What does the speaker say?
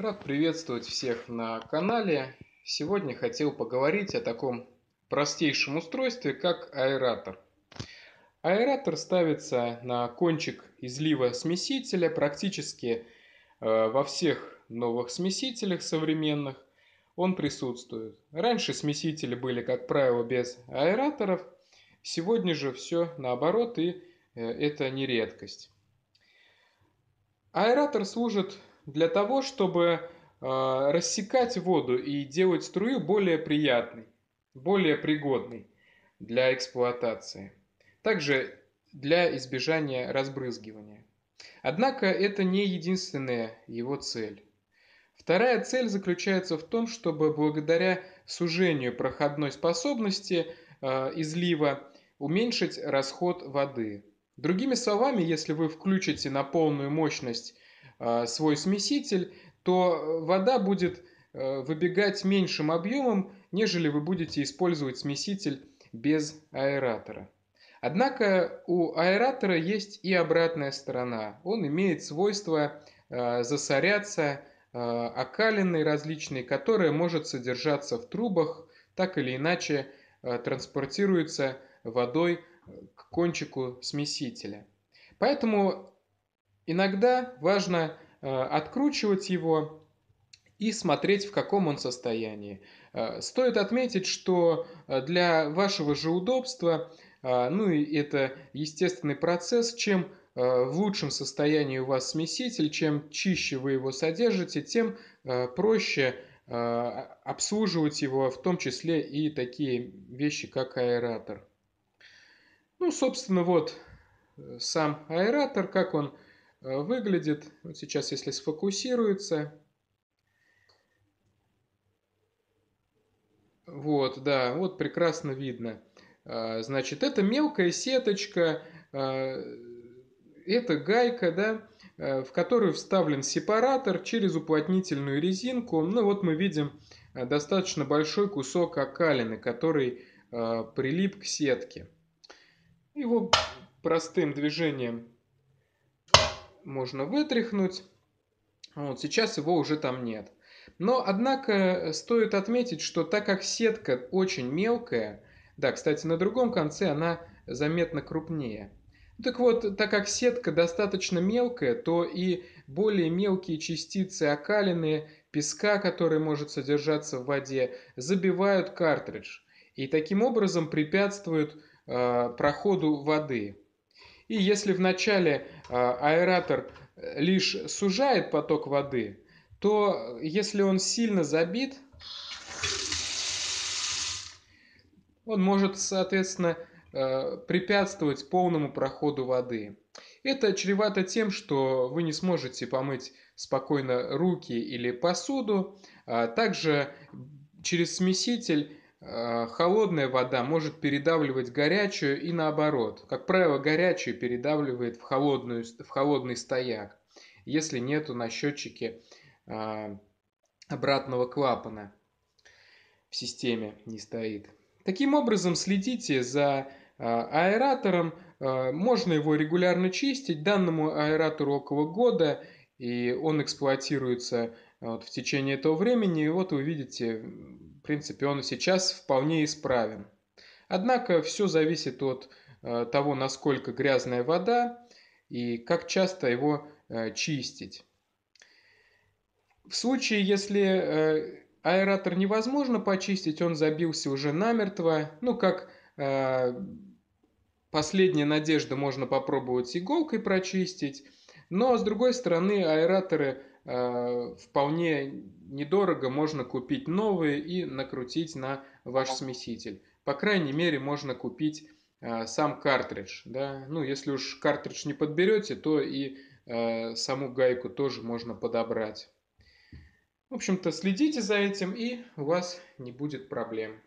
Рад приветствовать всех на канале. Сегодня хотел поговорить о таком простейшем устройстве, как аэратор. Аэратор ставится на кончик излива смесителя практически э, во всех новых смесителях современных. Он присутствует. Раньше смесители были, как правило, без аэраторов. Сегодня же все наоборот, и э, это не редкость. Аэратор служит для того, чтобы э, рассекать воду и делать струю более приятной, более пригодной для эксплуатации. Также для избежания разбрызгивания. Однако это не единственная его цель. Вторая цель заключается в том, чтобы благодаря сужению проходной способности э, излива уменьшить расход воды. Другими словами, если вы включите на полную мощность а, свой смеситель, то э, вода будет э, выбегать меньшим объемом, нежели вы будете использовать смеситель без аэратора. Однако у аэратора есть и обратная сторона. Он имеет свойство э, засоряться окалиной различной, которая может содержаться в трубах, так или иначе транспортируется водой к кончику смесителя. Поэтому Иногда важно э, откручивать его и смотреть, в каком он состоянии. Э, стоит отметить, что э, для вашего же удобства, ну и это естественный процесс, чем в лучшем состоянии у вас смеситель, чем чище вы его содержите, тем проще обслуживать его, в том числе и такие вещи, как аэратор. Ну, собственно, вот сам аэратор, как он Э, выглядит. Вот сейчас, если сфокусируется, вот, да, вот прекрасно видно. А, значит, это мелкая сеточка, а, это гайка, да, а, в которую вставлен сепаратор через уплотнительную резинку. Ну вот мы видим достаточно большой кусок окалины, который прилип к сетке. Его простым движением можно вытряхнуть. Вот, сейчас его уже там нет. Но, однако, стоит отметить, что так как сетка очень мелкая, да, кстати, на другом конце она заметно крупнее. Так вот, так как сетка достаточно мелкая, то и более мелкие частицы окалины, песка, который может содержаться в воде, забивают картридж и таким образом препятствуют э, проходу воды. И если в начале э, аэратор э, лишь сужает поток воды, то э, если он сильно забит, он может, соответственно, препятствовать полному проходу воды. Это чревато тем, что вы не сможете помыть спокойно руки или посуду. А также через смеситель Э, холодная вода может передавливать горячую и наоборот. Как правило, горячую передавливает в, холодную, в холодный стояк, если нету на счетчике э, обратного клапана в системе не стоит. Таким образом, следите за э, аэратором, можно его регулярно чистить. Данному аэратору около года, и он эксплуатируется вот, в течение этого времени. И вот вы видите, в принципе, он сейчас вполне исправен. Однако все зависит от э, того, насколько грязная вода и как часто его э, чистить. В случае, если э, аэратор невозможно почистить, он забился уже намертво, ну как последняя надежда, можно попробовать иголкой прочистить, но с другой стороны аэраторы Э, вполне недорого можно купить новые и накрутить на ваш смеситель. По крайней мере, можно купить э, сам картридж. Да? Ну, если уж картридж не подберете, то и э, саму гайку тоже можно подобрать. В общем-то, следите за этим, и у вас не будет проблем.